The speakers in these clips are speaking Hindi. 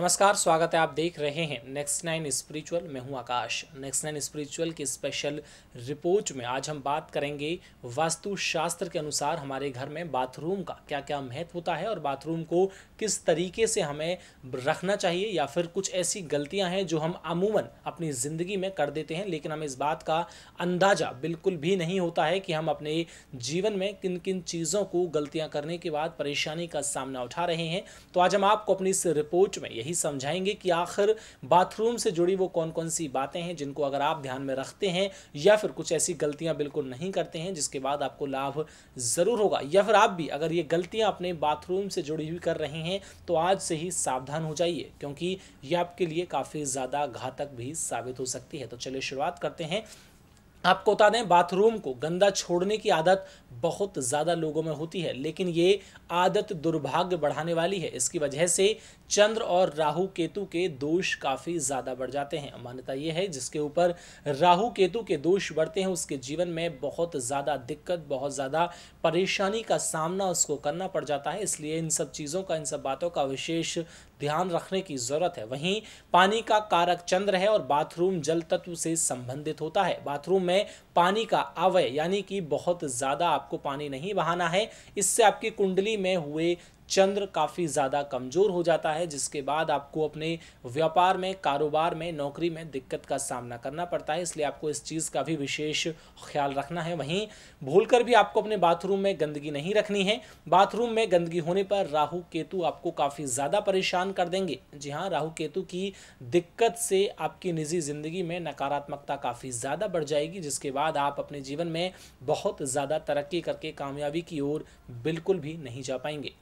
नमस्कार स्वागत है आप देख रहे हैं नेक्स्ट नाइन स्पिरिचुअल मैं हूं आकाश नेक्स्ट नाइन स्पिरिचुअल की स्पेशल रिपोर्ट में आज हम बात करेंगे वास्तु शास्त्र के अनुसार हमारे घर में बाथरूम का क्या क्या महत्व होता है और बाथरूम को किस तरीके से हमें रखना चाहिए या फिर कुछ ऐसी गलतियां हैं जो हम अमूमन अपनी ज़िंदगी में कर देते हैं लेकिन हमें इस बात का अंदाज़ा बिल्कुल भी नहीं होता है कि हम अपने जीवन में किन किन चीज़ों को गलतियाँ करने के बाद परेशानी का सामना उठा रहे हैं तो आज हम आपको अपनी इस रिपोर्ट में यही यही समझाएंगे कि आखिर बाथरूम से जुड़ी वो कौन कौन सी बातें हैं जिनको अगर आप ध्यान में रखते हैं या फिर कुछ ऐसी गलतियां बिल्कुल नहीं करते हैं जिसके बाद आपको लाभ ज़रूर होगा या फिर आप भी अगर ये गलतियां अपने बाथरूम से जुड़ी हुई कर रहे हैं तो आज से ही सावधान हो जाइए क्योंकि ये आपके लिए काफ़ी ज़्यादा घातक भी साबित हो सकती है तो चलिए शुरुआत करते हैं आपको बता दें बाथरूम को गंदा छोड़ने की आदत बहुत ज़्यादा लोगों में होती है लेकिन ये आदत दुर्भाग्य बढ़ाने वाली है इसकी वजह से चंद्र और राहु केतु के दोष काफ़ी ज़्यादा बढ़ जाते हैं मान्यता ये है जिसके ऊपर राहु केतु के दोष बढ़ते हैं उसके जीवन में बहुत ज़्यादा दिक्कत बहुत ज़्यादा परेशानी का सामना उसको करना पड़ जाता है इसलिए इन सब चीज़ों का इन सब बातों का विशेष ध्यान रखने की ज़रूरत है वहीं पानी का कारक चंद्र है और बाथरूम जल तत्व से संबंधित होता है बाथरूम में पानी का अवय यानी कि बहुत ज़्यादा आपको पानी नहीं बहाना है इससे आपकी कुंडली में हुए चंद्र काफ़ी ज़्यादा कमज़ोर हो जाता है जिसके बाद आपको अपने व्यापार में कारोबार में नौकरी में दिक्कत का सामना करना पड़ता है इसलिए आपको इस चीज़ का भी विशेष ख्याल रखना है वहीं भूलकर भी आपको अपने बाथरूम में गंदगी नहीं रखनी है बाथरूम में गंदगी होने पर राहु केतु आपको काफ़ी ज़्यादा परेशान कर देंगे जी हाँ राहु केतु की दिक्कत से आपकी निजी ज़िंदगी में नकारात्मकता काफ़ी ज़्यादा बढ़ जाएगी जिसके बाद आप अपने जीवन में बहुत ज़्यादा तरक्की करके कामयाबी की ओर बिल्कुल भी नहीं जा पाएंगे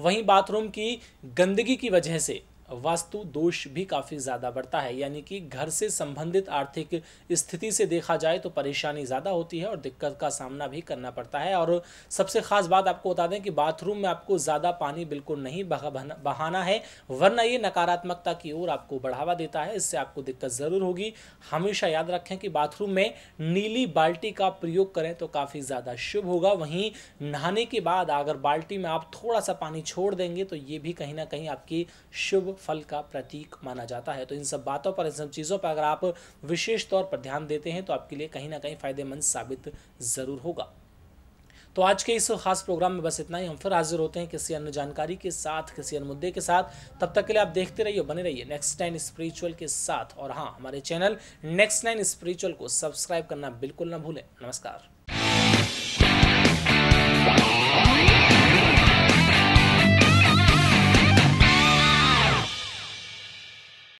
वहीं बाथरूम की गंदगी की वजह से वास्तु दोष भी काफ़ी ज़्यादा बढ़ता है यानी कि घर से संबंधित आर्थिक स्थिति से देखा जाए तो परेशानी ज़्यादा होती है और दिक्कत का सामना भी करना पड़ता है और सबसे ख़ास बात आपको बता दें कि बाथरूम में आपको ज़्यादा पानी बिल्कुल नहीं बहाना है वरना ये नकारात्मकता की ओर आपको बढ़ावा देता है इससे आपको दिक्कत ज़रूर होगी हमेशा याद रखें कि बाथरूम में नीली बाल्टी का प्रयोग करें तो काफ़ी ज़्यादा शुभ होगा वहीं नहाने के बाद अगर बाल्टी में आप थोड़ा सा पानी छोड़ देंगे तो ये भी कहीं ना कहीं आपकी शुभ फल का प्रतीक माना जाता है तो इन सब बातों पर इन सब चीज़ों पर अगर आप विशेष तौर पर ध्यान देते हैं तो आपके लिए कहीं ना कहीं फ़ायदेमंद साबित ज़रूर होगा तो आज के इस खास प्रोग्राम में बस इतना ही हम फिर हाजिर होते हैं किसी अन्य जानकारी के साथ किसी अन्य मुद्दे के साथ तब तक के लिए आप देखते रहिए बने रहिए नेक्स्ट नाइन स्पिरिचुअल के साथ और हाँ हमारे चैनल नेक्स्ट नाइन स्पिरिचुअल को सब्सक्राइब करना बिल्कुल ना भूलें नमस्कार